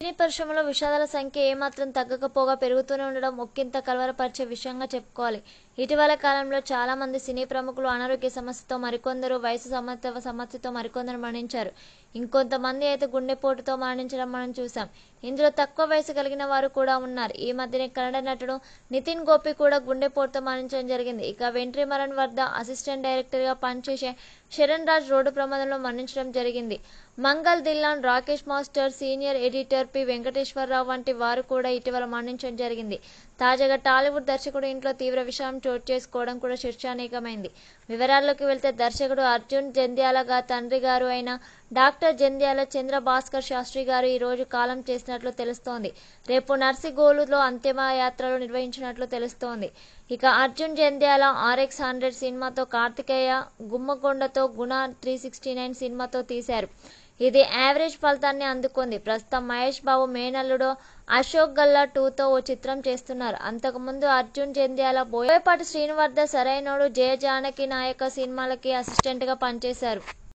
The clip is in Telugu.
సినీ పరిశ్రమలో విషాదాల సంఖ్య ఏమాత్రం తగ్గకపోగా పెరుగుతూనే ఉండడం ఒకింత కలవరపరిచే విషయంగా చెప్పుకోవాలి ఇటీవల కాలంలో చాలా మంది సినీ ప్రముఖులు అనారోగ్య సమస్యతో మరికొందరు వయసు సమస్య సమస్యతో మరికొందరు మరణించారు ఇంకొంతమంది అయితే గుండెపోటుతో మరణించడం మనం చూసాం ఇందులో తక్కువ వయసు కలిగిన వారు కూడా ఉన్నారు ఈ మధ్యనే కన్నడ నటుడు నితిన్ గోపి కూడా గుండెపోటుతో మరణించడం జరిగింది ఇక వెంట్రీ మరణ్ వద్ద అసిస్టెంట్ డైరెక్టర్గా పనిచేసే శరణ్ రాజ్ రోడ్డు ప్రమాదంలో మరణించడం జరిగింది Mangal Dhillon Rakesh master senior editor P Venkateswara Rao వంటి వారు కూడా ఇటీవల మరణించడం జరిగింది తాజాగా టాలీవుడ్ దర్శకుడు ఇంట్లో తీవ్ర విషయం చోటు చేసుకోవడం కూడా శీర్షానేకమైంది వివరాల్లోకి వెళ్తే దర్శకుడు అర్జున్ జంధ్యాల తండ్రి గారు అయిన డాక్టర్ జంధ్యాల చంద్రభాస్కర్ శాస్త్రి గారు ఈ రోజు కాలం చేసినట్లు తెలుస్తోంది రేపు నర్సిగోలులో అంతిమయాత్రలు నిర్వహించినట్లు తెలుస్తోంది ఇక అర్జున్ జంధ్యాల ఆర్ఎక్స్ హండ్రెడ్ సినిమాతో కార్తికేయ గుమ్మకొండతో గుణ త్రీ సిక్స్టీ నైన్ సినిమాతో తీశారు ఇది యావరేజ్ ఫలితాన్ని అందుకుంది ప్రస్తుతం మహేష్ బాబు మేనల్లుడు అశోక్ గల్లా టూతో ఓ చిత్రం చేస్తున్నారు అంతకుముందు అర్జున్ జంధ్యాల బోయపాటి శ్రీనివర్ధ సరైనోడు జయ జానకి నాయక సినిమాలకి అసిస్టెంట్ గా పనిచేశారు